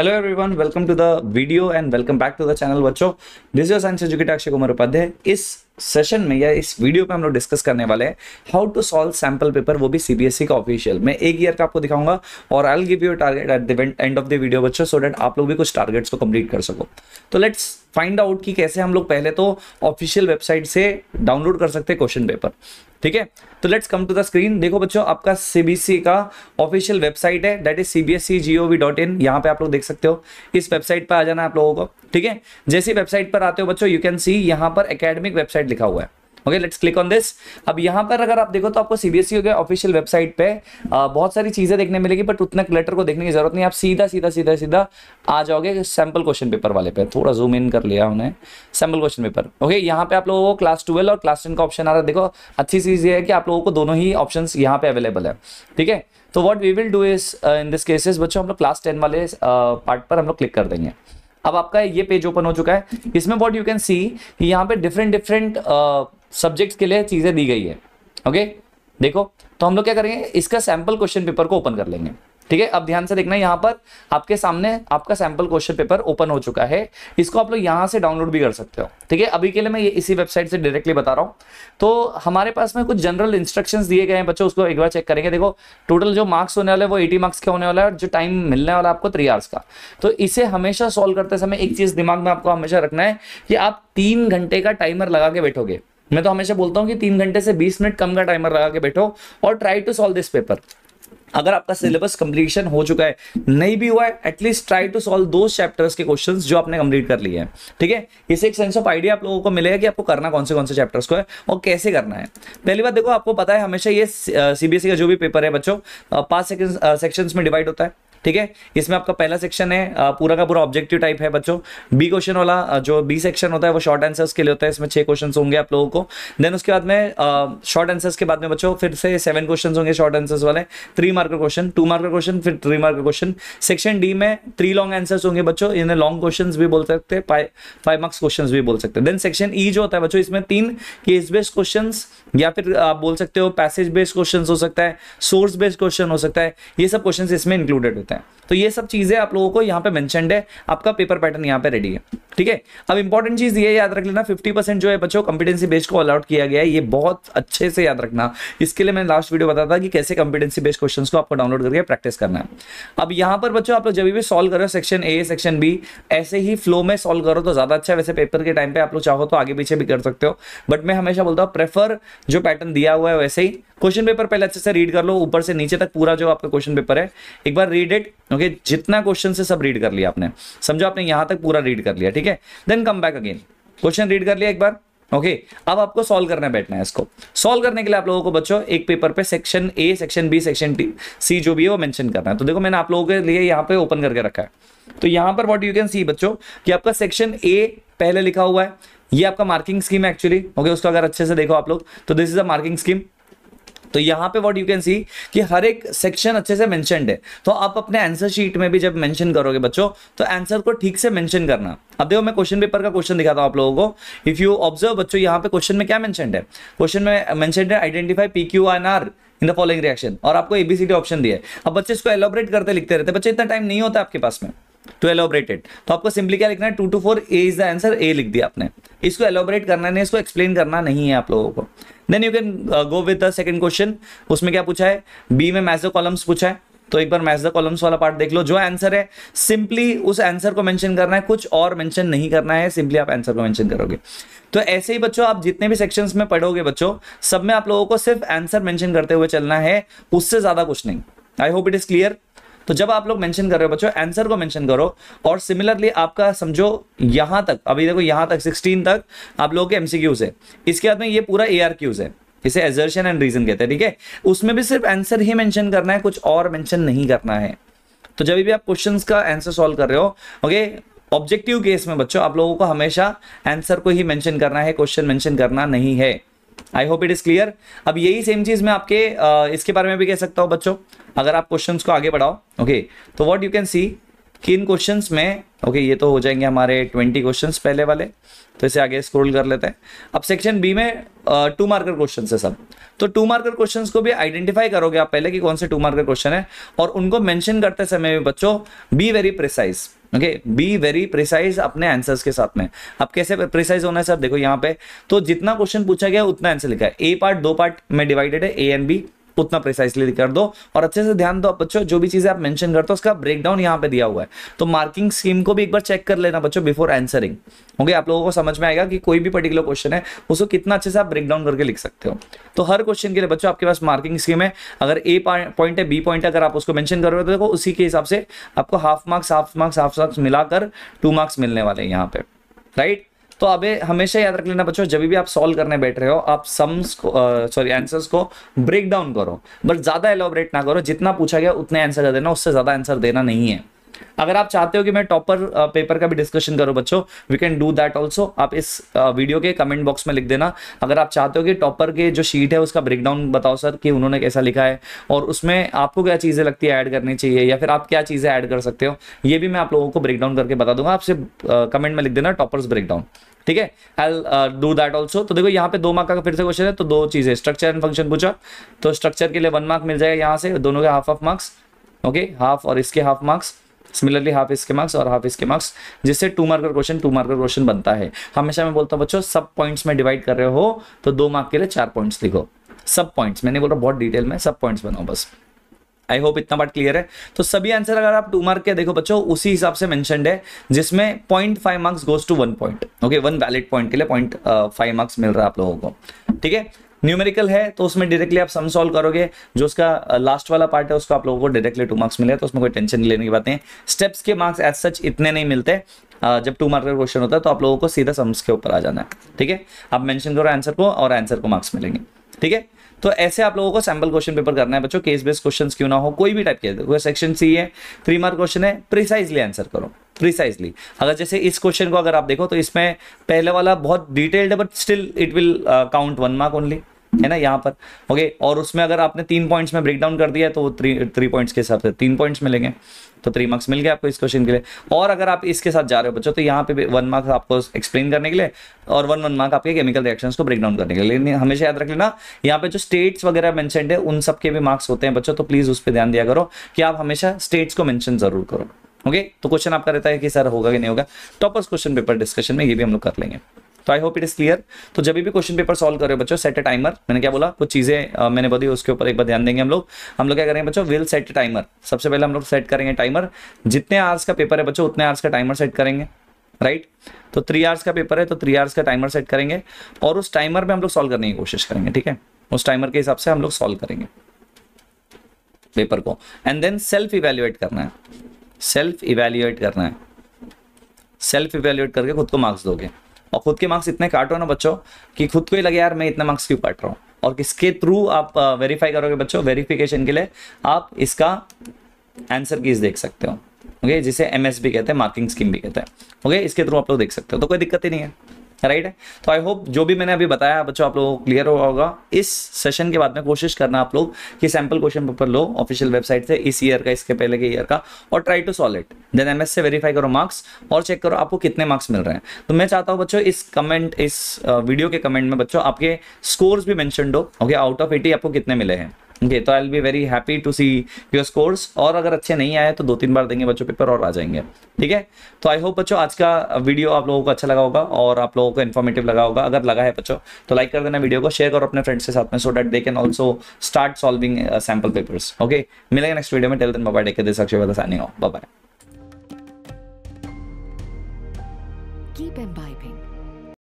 Hello everyone welcome to the video and welcome back to the channel बच्चों this your science educator Akshay Kumar Upadhyay इस session में या इस video पे हम लोग डिस्कस करने वाले हैं how to solve sample paper वो भी सीबीएसई e का ऑफिशियल मैं एक ईयर का आपको दिखाऊंगा और I give you target at the end of the video बच्चों सो डेट आप लोग भी कुछ टारगेट्स को कंप्लीट कर सको तो लेट्स फाइंड आउट कि कैसे हम लोग पहले तो ऑफिशियल वेबसाइट से डाउनलोड कर सकते हैं क्वेश्चन पेपर ठीक है तो let's come to the screen देखो बच्चों आपका सीबीएसई e का ऑफिशियल वेबसाइट है that is CBSE G V dot in यहाँ पे आप लोग देख सकते हो इस वेबसाइट पर आ जाना आप लोगों को ठीक है जैसे वेबसाइट पर आते हो बच्चों यू कैन सी यहाँ पर अकेडमिक वेबसाइट वेबसाइट लिखा हुआ है okay let's click on this अब यहाँ पर अगर आप देखो तो आपको सीबीएसई के ऑफिशियल वेबसाइट पे आ, बहुत सारी चीजें देखने मिलेगी बट उतना क्लेटर को देखने की जरूरत नहीं आप सीधा सीधा सीधा सीधा आ जाओगे सैम्पल क्वेश्चन पेपर वाले पे थोड़ा जूम इन कर लिया उन्हें सैम्पल क्वेश्चन पेपर ओके यहाँ पे आप लोगों को क्लास ट्वेल्व और क्लास टेन का ऑप्शन आ रहा है देखो अच्छी चीज ये है कि आप लोगों को दोनों ही ऑप्शन यहाँ पे अवेलेबल है ठीक है तो वॉट वी विल डू इस इन दिस केसेस बच्चों हम लोग क्लास टेन वाले पार्ट uh, पर हम लोग क्लिक कर देंगे अब आपका ये पेज ओपन हो चुका है इसमें वॉट यू कैन सी यहाँ पे डिफरेंट डिफरेंट सब्जेक्ट के लिए चीज़ें दी गई है ओके okay? देखो तो हम लोग क्या करेंगे इसका सैम्पल क्वेश्चन पेपर को ओपन कर लेंगे ठीक है अब ध्यान से देखना यहाँ पर आपके सामने आपका सैम्पल क्वेश्चन पेपर ओपन हो चुका है इसको आप लोग यहाँ से डाउनलोड भी कर सकते हो ठीक है अभी के लिए मैं ये इसी वेबसाइट से डायरेक्टली बता रहा हूँ तो हमारे पास में कुछ जनरल इंस्ट्रक्शंस दिए गए हैं बच्चों उसको एक बार चेक करेंगे देखो टोटल जो मार्क्स होने वाले वो एटी मार्क्स का होने वाला है और जो टाइम मिलने वाला आपको थ्री आवर्स का तो इसे हमेशा सॉल्व करते समय एक चीज़ दिमाग में आपको हमेशा रखना है कि आप तीन घंटे का टाइमर लगा के बैठोगे मैं तो हमेशा बोलता हूँ कि तीन घंटे से बीस मिनट कम का टाइमर लगा के बैठो और try to solve this paper अगर आपका सिलेबस कंप्लीशन हो चुका है नहीं भी हुआ है एटलीस्ट ट्राई टू सॉल्व दो चैप्टर्स के क्वेश्चंस जो आपने कंप्लीट कर लिए हैं ठीक है इसे एक सेंस ऑफ आइडिया आप लोगों को मिलेगा कि आपको करना कौन से कौन से चैप्टर्स को है और कैसे करना है पहली बात देखो आपको पता है हमेशा ये सीबीएसई e का जो भी पेपर है बच्चों पांच सेक्शन में डिवाइड होता है ठीक है इसमें आपका पहला सेक्शन है पूरा का पूरा ऑब्जेक्टिव टाइप है बच्चों बी क्वेश्चन वाला जो बी सेक्शन होता है वो शॉर्ट आंसर्स के लिए होता है इसमें छह क्वेश्चन होंगे आप लोगों को देन उसके बाद में शॉर्ट आंसर्स के बाद में बच्चों फिर से सेवन क्वेश्चन होंगे शॉर्ट आंसर्स वाले three mark question two mark question फिर three mark question section D में थ्री लॉन्ग आंसर्स होंगे बच्चों इन्हें लॉन्ग क्वेश्चन भी बोल सकते फाइव मार्क्स क्वेश्चन भी बोल सकते हैं देन सेक्शन ई जो होता है बच्चों इसमें तीन केस बेस्ड क्वेश्चन या फिर आप बोल सकते हो पैसेज बेस्ड क्वेश्चन हो सकता है सोर्स बेस्ड क्वेश्चन हो सकता है ये सब क्वेश्चन इसमें इंक्लूडेड देते हैं तो ये सब चीज़ें आप लोगों को यहाँ पे मैंशनड है आपका पेपर पैटर्न यहाँ पे रेडी है ठीक है अब इंपॉर्टेंट चीज़ ये याद रख लेना 50 परसेंट जो है बच्चों कॉम्पिटेंसी बेस्ड को अलाउट किया गया है ये बहुत अच्छे से याद रखना इसके लिए मैंने लास्ट वीडियो बताया था कि कैसे कॉम्पिटेंसी बेस्ड क्वेश्चन को आपको डाउनलोड करके प्रैक्टिस करना है अब यहाँ पर बच्चों आप लोग जब भी सोल्व करो सेक्शन ए सेक्शन बी ऐसे ही फ्लो में सोल्व करो तो ज़्यादा अच्छा वैसे पेपर के टाइम पे आप लोग चाहो तो आगे पीछे भी कर सकते हो बट मैं हमेशा बोलता हूँ प्रेफर जो पैटर्न दिया हुआ है वैसे ही क्वेश्चन पेपर पहले अच्छे से रीड कर लो ऊपर से नीचे तक पूरा जो आपका क्वेश्चन पेपर है एक बार रीड इट ओके जितना क्वेश्चन से सब रीड कर लिया आपने समझो आपने यहाँ तक पूरा रीड कर लिया ठीक है then come back again question read कर लिया एक बार ओके okay, अब आपको सॉल्व करने बैठना है इसको सॉल्व करने के लिए आप लोगों को बच्चों एक पेपर पे section A section B section T C जो भी है वो मेंशन करना है तो देखो मैंने आप लोगों के लिए यहाँ पे ओपन करके रखा है तो यहाँ पर व्हाट यू कैन सी बच्चों कि आपका सेक्शन ए पहले लिखा हुआ है ये आपका मार्किंग स्कीम है एक्चुअली ओके okay, उसको अगर अच्छे से देखो आप लोग तो this is a marking scheme तो यहाँ पे व्हाट यू कैन सी कि हर एक सेक्शन अच्छे से मेंशनड है तो आप अपने आंसर शीट में भी जब मेंशन करोगे बच्चों तो आंसर को ठीक से मैंशन करना अब देखो मैं क्वेश्चन पेपर का क्वेश्चन दिखाता हूँ आप लोगों को इफ यू ऑब्जर्व बच्चों यहाँ पे क्वेश्चन में क्या मेंशनड है क्वेश्चन में मेंशनड है identify P Q N R in the following reaction और आपको एबीसीडी ऑप्शन दिए अब बच्चे इसको एलोबरेट करते लिखते रहते बच्चे इतना टाइम नहीं होता आपके पास में टू एलोबरेटेड तो आपको सिंपली क्या लिखना है two two four A is the answer A लिख दिया आपने इसको एलोबरेट करना नहीं इसको एक्सप्लेन करना नहीं है आप लोगों को then you can go with the second question उसमें क्या पूछा है बी में मैच द कॉलम्स पूछा है तो एक बार मैच द कॉलम्स वाला पार्ट देख लो जो आंसर है सिंपली उस आंसर को मेंशन करना है कुछ और मेंशन नहीं करना है सिंपली आप आंसर को मेंशन करोगे तो ऐसे ही बच्चों आप जितने भी सेक्शंस में पढ़ोगे बच्चों सब में आप लोगों को सिर्फ आंसर मेंशन करते हुए चलना है उससे ज्यादा कुछ नहीं I hope it is clear तो जब आप लोग मेंशन कर रहे हो बच्चों आंसर को मेंशन करो और सिमिलरली आपका समझो यहां तक अभी देखो यहां तक सिक्सटीन तक आप लोगों के एमसीक्यूज है इसके बाद में ये पूरा ए है इसे एजर्शन एंड रीजन कहते हैं ठीक है थीके? उसमें भी सिर्फ आंसर ही मैंशन करना है कुछ और मैंशन नहीं करना है तो जब भी आप क्वेश्चन का आंसर सॉल्व कर रहे हो ओके ऑब्जेक्टिव केस में बच्चों आप लोगों को हमेशा आंसर को ही मेंशन करना है क्वेश्चन मेंशन करना नहीं है I hope it is clear अब यही सेम चीज मैं आपके इसके बारे में भी कह सकता हूँ बच्चों अगर आप क्वेश्चन को आगे बढ़ाओ ओके तो वॉट यू कैन सी कि इन क्वेश्चन में ओके ये तो हो जाएंगे हमारे ट्वेंटी क्वेश्चन पहले वाले तो इसे आगे स्क्रोल कर लेते हैं अब सेक्शन बी में टू मार्कर क्वेश्चन है सब तो टू मार्कर क्वेश्चन को भी आइडेंटिफाई करोगे आप पहले कि कौन से टू मार्कर क्वेश्चन है और उनको मेंशन करते समय बच्चों be very precise okay be very precise अपने आंसर्स के साथ में अब कैसे प्रिसाइज होना है सर देखो यहाँ पे तो जितना क्वेश्चन पूछा गया उतना आंसर लिखा है ए पार्ट दो पार्ट में डिवाइडेड है ए एंड बी उतना प्रिसाइसली कर दो और अच्छे से ध्यान दो बच्चों जो भी चीज़ें आप मेंशन करते हो उसका ब्रेकडाउन यहाँ पे दिया हुआ है तो मार्किंग स्कीम को भी एक बार चेक कर लेना बच्चों बिफोर आंसरिंग ओके आप लोगों को समझ में आएगा कि कोई भी पर्टिकुलर क्वेश्चन है उसको कितना अच्छे से आप ब्रेकडाउन करके लिख सकते हो तो हर क्वेश्चन के लिए बच्चों आपके पास मार्किंग स्कीम है अगर ए पॉइंट है बी पॉइंट अगर आप उसको मैंशन कर रहे हो तो देखो उसी के हिसाब से आपको half marks half marks half marks मिलाकर टू मार्क्स मिलने वाले हैं यहाँ पे राइट right? तो अब हमेशा याद रख लेना बच्चों जब भी आप सॉल्व करने बैठ रहे हो आप सम्स को सॉरी आंसर्स को ब्रेक डाउन करो बट ज्यादा एलोबरेट ना करो जितना पूछा गया उतने आंसर दे देना उससे ज्यादा आंसर देना नहीं है अगर आप चाहते हो कि मैं टॉपर पेपर का भी डिस्कशन करूं बच्चों we can do that also आप इस वीडियो के कमेंट बॉक्स में लिख देना अगर आप चाहते हो कि टॉपर के जो शीट है उसका ब्रेकडाउन बताओ सर कि उन्होंने कैसा लिखा है और उसमें आपको क्या चीज़ें लगती है ऐड करनी चाहिए या फिर आप क्या चीज़ें ऐड कर सकते हो ये भी मैं आप लोगों को ब्रेकडाउन करके बता दूंगा आपसे कमेंट में लिख देना टॉपर्स ब्रेकडाउन ठीक है आई डू दैट ऑल्सो तो देखो यहाँ पे दो मार्क का फिर से क्वेश्चन है तो दो चीज़ें स्ट्रक्चर एंड फंक्शन पूछा तो स्ट्रक्चर के लिए वन मार्क मिल जाएगा यहाँ से दोनों के half of marks okay half और इसके हाफ मार्क्स सिमिलरली हाफ इसके मार्क्स और हाफ इसके मार्क्स जिससे two marker question two marker question बनता है हमेशा मैं बोलता हूँ बच्चों सब पॉइंट्स में डिवाइड कर रहे हो तो दो मार्क के लिए चार पॉइंट्स लिखो सब पॉइंट्स मैंने बोल रहा बहुत डिटेल में सब पॉइंट्स बनाओ बस आई होप इतना बट क्लियर है तो सभी आंसर अगर आप टू मार्क के देखो बच्चों उसी हिसाब से मैं है जिसमें point five marks goes to one point okay one valid point के लिए पॉइंट फाइव मार्क्स मिल रहा है आप लोगों को ठीक है न्यूमेरिकल है तो उसमें डायरेक्टली आप सम सॉल्व करोगे जो उसका लास्ट वाला पार्ट है उसको आप लोगों को डायरेक्टली टू मार्क्स मिले तो उसमें कोई टेंशन लेने की बात नहीं स्टेप्स के मार्क्स एज सच इतने नहीं मिलते जब टू मार्क का क्वेश्चन होता है तो आप लोगों को सीधा सम्स के ऊपर आ जाना है ठीक है आप मैंशन करो आंसर को और आंसर को मार्क्स मिलेंगे ठीक है तो ऐसे आप लोगों को सैम्पल क्वेश्चन पेपर करना है बच्चों केस बेस्ड क्वेश्चन क्यों ना हो कोई भी टाइप के सेक्शन सी है थ्री मार्क क्वेश्चन है प्रिसाइजली आंसर करो प्रिसाइजली अगर जैसे इस क्वेश्चन को अगर आप देखो तो इसमें पहले वाला बहुत डिटेल्ड है but still it will count one mark only है ना यहाँ पर ओके okay, और उसमें अगर आपने तीन पॉइंट्स में ब्रेक डाउन कर दिया तो थ्री थ्री पॉइंट्स के हिसाब से तीन पॉइंट्स मिलेंगे तो थ्री मार्क्स मिल गए आपको इस क्वेश्चन के लिए और अगर आप इसके साथ जा रहे हो बच्चों तो यहाँ पे भी वन मार्क्स आपको एक्सप्लेन करने के लिए और वन वन मार्क आपके केमिकल रिएक्शन को ब्रेक डाउन करने के लिए लेकिन हमेशा याद रख लेना यहाँ पे जो स्टेट्स वगैरह मैंशन है उन सबके भी मार्क्स होते हैं बच्चों तो प्लीज़ उस पर ध्यान दिया करो कि आप हमेशा स्टेट्स को मैंशन जरूर करो ओके तो क्वेश्चन आपका रहता है कि सर होगा कि नहीं होगा टॉपर्स क्वेश्चन पेपर डिस्कशन में ये भी हम लोग कर लेंगे तो I hope it is clear तो जब भी क्वेश्चन पेपर सॉल्व कर रहे हो बच्चों सेट ए टाइमर मैंने क्या बोला कुछ चीजें मैंने बताई उसके ऊपर एक बार ध्यान देंगे हम लोग हम लोग क्या करेंगे बच्चों विल सेट ए टाइमर सबसे पहले हम लोग सेट करेंगे टाइमर जितने आवर्स का पेपर है बच्चों उतने आवर्स का टाइमर सेट करेंगे राइट तो थ्री आवर्स का पेपर है तो थ्री आवर्स का टाइमर सेट करेंगे और उस टाइमर में हम लोग सॉल्व करने की कोशिश करेंगे ठीक है उस टाइमर के हिसाब से हम लोग सॉल्व करेंगे पेपर को एंड देन सेल्फ इवेल्युएट करना है सेल्फ इवेल्युएट करना है सेल्फ इवेल्युएट करके खुद को मार्क्स दोगे और खुद के मार्क्स इतने काटो ना बच्चों कि खुद को ही लगे यार मैं इतने मार्क्स क्यों काट रहा हूँ और किसके थ्रू आप वेरीफाई करोगे बच्चों वेरीफिकेशन के लिए आप इसका आंसर कीज देख सकते हो ओके जिसे एमएस भी कहते हैं मार्किंग स्कीम भी कहते हैं ओके इसके थ्रू आप लोग देख सकते हो तो कोई दिक्कत ही नहीं है राइट है तो आई होप जो भी मैंने अभी बताया बच्चों आप लोगों को क्लियर हुआ होगा इस सेशन के बाद में कोशिश करना आप लोग कि सैम्पल क्वेश्चन पेपर लो ऑफिशियल वेबसाइट से इस ईयर का इसके पहले के ईयर का और try to solve it then MS से वेरीफाई करो मार्क्स और चेक करो आपको कितने मार्क्स मिल रहे हैं तो मैं चाहता हूँ बच्चों इस कमेंट इस वीडियो के कमेंट में बच्चों आपके स्कोर्स भी मैंशन दो ओके आउट ऑफ एटी आपको कितने मिले हैं ओके तो I will be very happy to see your scores और अगर अच्छे नहीं आए तो दो तीन बार देंगे बच्चों पेपर और आ जाएंगे ठीक है तो आई होप बच्चों आज का वीडियो आप लोगों को अच्छा लगा होगा और आप लोगों को इन्फॉर्मेटिव लगा होगा अगर लगा है बच्चों तो लाइक कर देना वीडियो को शेयर करो अपने फ्रेंड्स के साथ में so that they can also start solving sample papers okay मिलेगा नेक्स्ट वीडियो में टेल दिन बाबा टेक दिस अक्षय सानी हो बाय